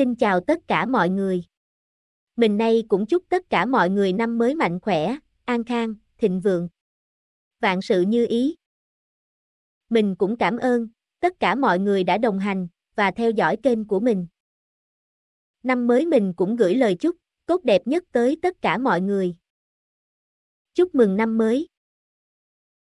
Xin chào tất cả mọi người. Mình nay cũng chúc tất cả mọi người năm mới mạnh khỏe, an khang, thịnh vượng. Vạn sự như ý. Mình cũng cảm ơn tất cả mọi người đã đồng hành và theo dõi kênh của mình. Năm mới mình cũng gửi lời chúc tốt đẹp nhất tới tất cả mọi người. Chúc mừng năm mới.